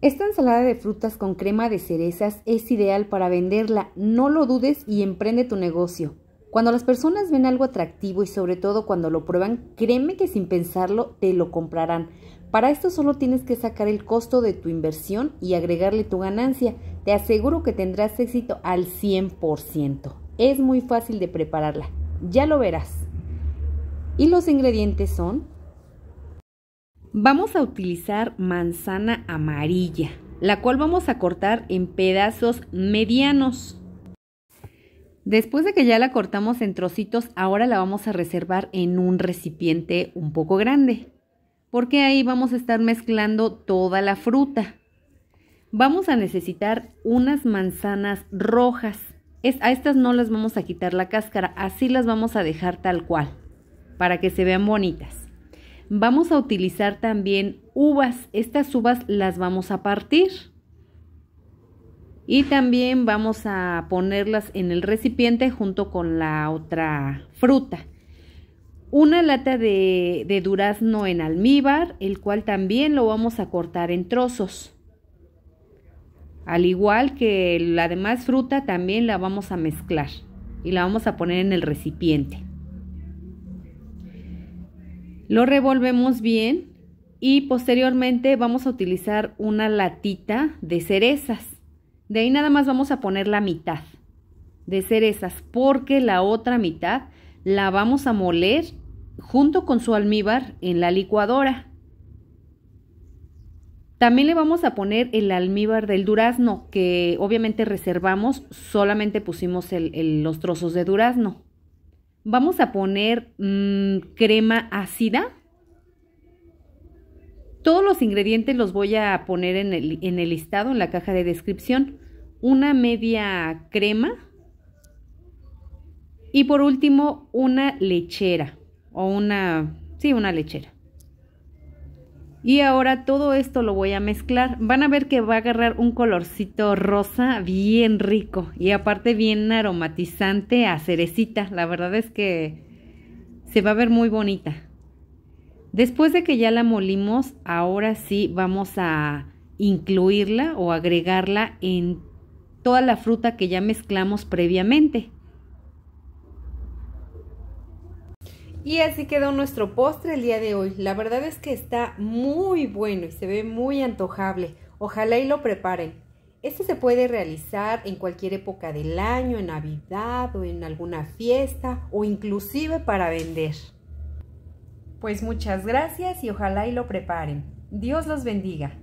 Esta ensalada de frutas con crema de cerezas es ideal para venderla, no lo dudes y emprende tu negocio. Cuando las personas ven algo atractivo y sobre todo cuando lo prueban, créeme que sin pensarlo te lo comprarán. Para esto solo tienes que sacar el costo de tu inversión y agregarle tu ganancia. Te aseguro que tendrás éxito al 100%. Es muy fácil de prepararla. Ya lo verás. Y los ingredientes son Vamos a utilizar manzana amarilla, la cual vamos a cortar en pedazos medianos. Después de que ya la cortamos en trocitos, ahora la vamos a reservar en un recipiente un poco grande, porque ahí vamos a estar mezclando toda la fruta. Vamos a necesitar unas manzanas rojas. a estas no las vamos a quitar la cáscara, así las vamos a dejar tal cual, para que se vean bonitas. Vamos a utilizar también uvas. Estas uvas las vamos a partir. Y también vamos a ponerlas en el recipiente junto con la otra fruta. Una lata de, durazno en almíbar, el cual también lo vamos a cortar en trozos. Al igual que la demás fruta, también la vamos a mezclar y la vamos a poner en el recipiente. Lo revolvemos bien y posteriormente vamos a utilizar una latita de cerezas. De ahí nada más vamos a poner la mitad de cerezas porque la otra mitad la vamos a moler junto con su almíbar en la licuadora. También le vamos a poner el almíbar del durazno que obviamente reservamos, solamente pusimos los trozos de durazno. Vamos a poner mm, crema ácida. Todos los ingredientes los voy a poner en el, en el listado, en la caja de descripción. Una media crema. Y por último, una lechera o una, sí, una lechera. Y ahora todo esto lo voy a mezclar. Van a ver que va a agarrar un colorcito rosa bien rico y aparte bien aromatizante a cerecita. La verdad es que se va a ver muy bonita. Después de que ya la molimos, ahora sí vamos a incluirla o agregarla en toda la fruta que ya mezclamos previamente. Y así quedó nuestro postre el día de hoy. La verdad es que está muy bueno y se ve muy antojable. Ojalá y lo preparen. Este se puede realizar en cualquier época del año, en Navidad o en alguna fiesta o inclusive para vender. Pues muchas gracias y ojalá y lo preparen. Dios los bendiga.